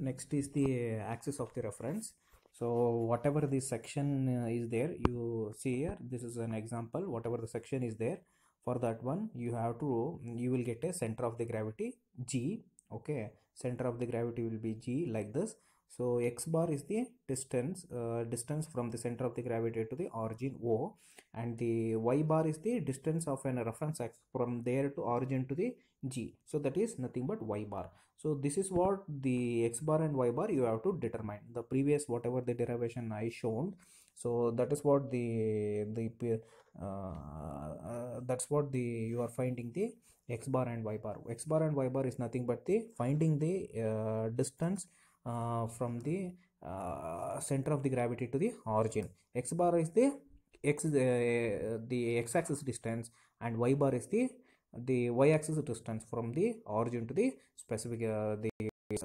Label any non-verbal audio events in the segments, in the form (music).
next is the axis of the reference so whatever the section uh, is there you see here this is an example whatever the section is there for that one you have to you will get a center of the gravity g okay center of the gravity will be g like this so x bar is the distance uh, distance from the center of the gravity to the origin O and the y bar is the distance of an reference axis from there to origin to the G. So that is nothing but y bar. So this is what the x bar and y bar you have to determine. The previous whatever the derivation I shown. So that is what the the uh, uh, that's what the you are finding the x bar and y bar. X bar and y bar is nothing but the finding the uh, distance from the center of the gravity to the origin x bar is the x the, the x-axis distance and y bar is the the y-axis distance from the origin to the specific uh, the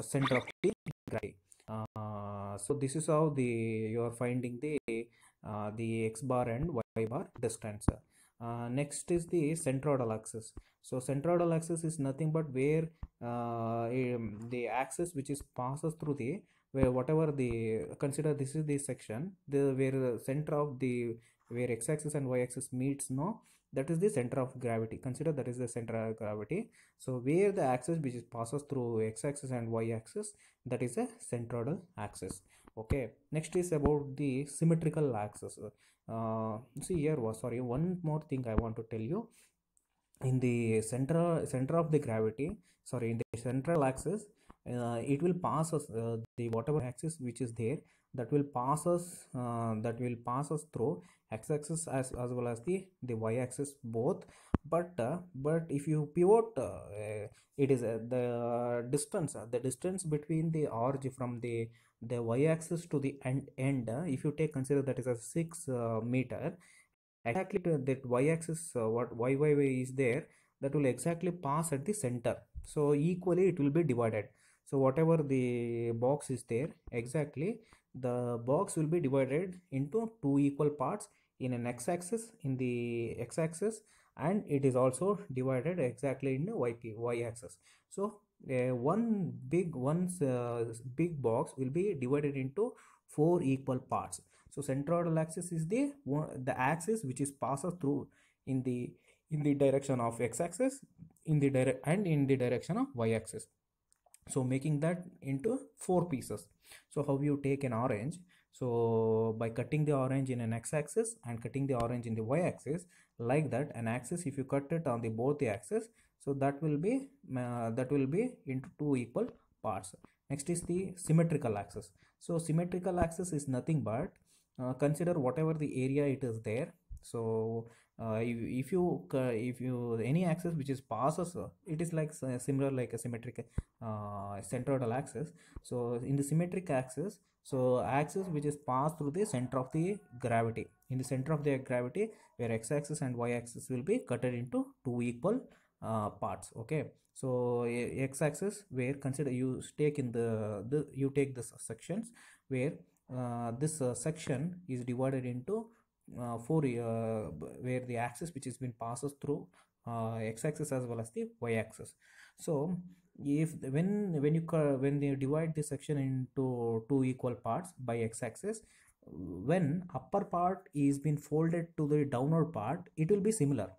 center of the gravity. Uh, so this is how the you are finding the uh, the x bar and y bar distance. Uh, next is the centroidal axis. So centroidal axis is nothing but where uh, um, the axis which is passes through the where whatever the consider this is the section the where the center of the where x-axis and y-axis meets no that is the center of gravity consider that is the center of gravity so where the axis which is passes through x-axis and y-axis that is a centroidal axis okay next is about the symmetrical axis uh, see here was sorry one more thing i want to tell you in the center center of the gravity sorry in the central axis uh, it will pass us uh, the whatever axis which is there that will pass us uh, that will pass us through x-axis as, as well as the the y-axis both but uh, but if you pivot uh, uh it is uh, the distance uh, the distance between the org from the the y-axis to the end end if you take consider that is a six meter exactly that y-axis what y y is there that will exactly pass at the center so equally it will be divided so whatever the box is there exactly the box will be divided into two equal parts in an x-axis in the x-axis and it is also divided exactly in y, y axis so uh, one big one uh, big box will be divided into four equal parts so centroidal axis is the one, the axis which is passes through in the in the direction of x axis in the direct and in the direction of y axis so making that into four pieces so how you take an orange so by cutting the orange in an x-axis and cutting the orange in the y-axis like that an axis if you cut it on the both the axis so that will be uh, that will be into two equal parts next is the symmetrical axis so symmetrical axis is nothing but uh, consider whatever the area it is there so uh, if, if you uh, if you any axis which is passes uh, it is like uh, similar like a symmetric uh, centroidal axis so in the symmetric axis so axis which is passed through the center of the gravity in the center of the gravity where x-axis and y-axis will be cut into two equal uh, parts okay so x-axis where consider you take in the, the you take the sections where uh, this uh, section is divided into uh, for uh, where the axis which has been passes through uh, x-axis as well as the y-axis so if when when you when they divide the section into two equal parts by x-axis when upper part is been folded to the downward part it will be similar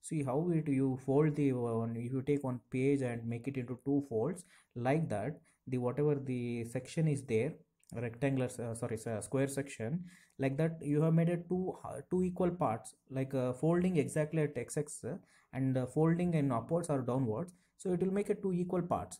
see how it you fold the uh, one if you take one page and make it into two folds like that the whatever the section is there rectangular uh, sorry uh, square section like that you have made a two uh, two equal parts like uh, folding exactly at x axis and uh, folding in upwards or downwards so it will make it two equal parts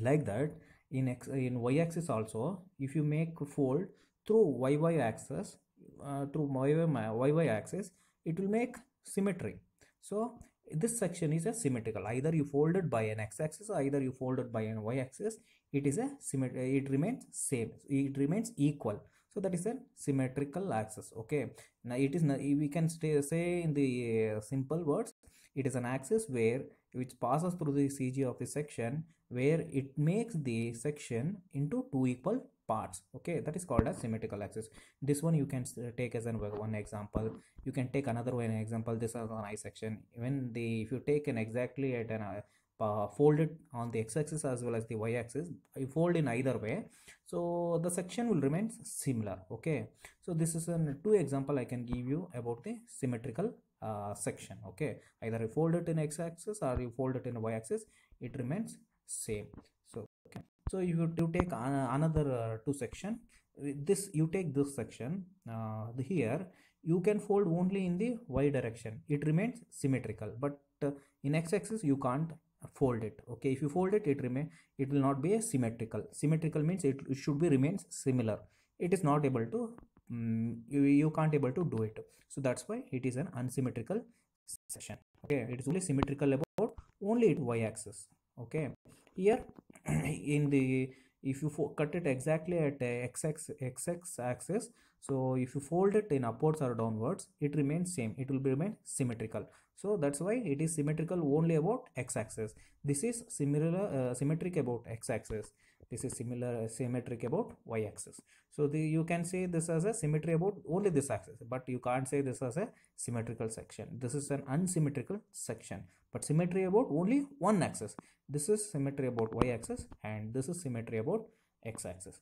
like that in x in y axis also if you make fold through Y Y axis uh, through Y Y axis it will make symmetry so this section is a symmetrical either you fold it by an x-axis either you fold it by an y-axis it is a symmetric it remains same it remains equal so that is a symmetrical axis okay now it is we can say in the uh, simple words it is an axis where which passes through the cg of the section where it makes the section into two equal parts okay that is called a symmetrical axis this one you can take as an one example you can take another one example this is an i section when the if you take an exactly at an uh, fold it on the x-axis as well as the y-axis you fold in either way so the section will remain similar okay so this is an two example i can give you about the symmetrical uh, section okay either you fold it in x-axis or you fold it in y-axis it remains same so you take another uh, two section this you take this section uh, here you can fold only in the y direction it remains symmetrical but uh, in x-axis you can't fold it okay if you fold it it remain it will not be a symmetrical symmetrical means it, it should be remains similar it is not able to um, you, you can't able to do it so that's why it is an unsymmetrical section okay it is only symmetrical about only it y axis okay here (clears throat) in the if you cut it exactly at uh, x x x axis so if you fold it in upwards or downwards it remains same it will remain symmetrical so that's why it is symmetrical only about x axis this is similar uh, symmetric about x axis this is similar uh, symmetric about y-axis so the, you can say this as a symmetry about only this axis but you can't say this as a symmetrical section this is an unsymmetrical section but symmetry about only one axis this is symmetry about y-axis and this is symmetry about x-axis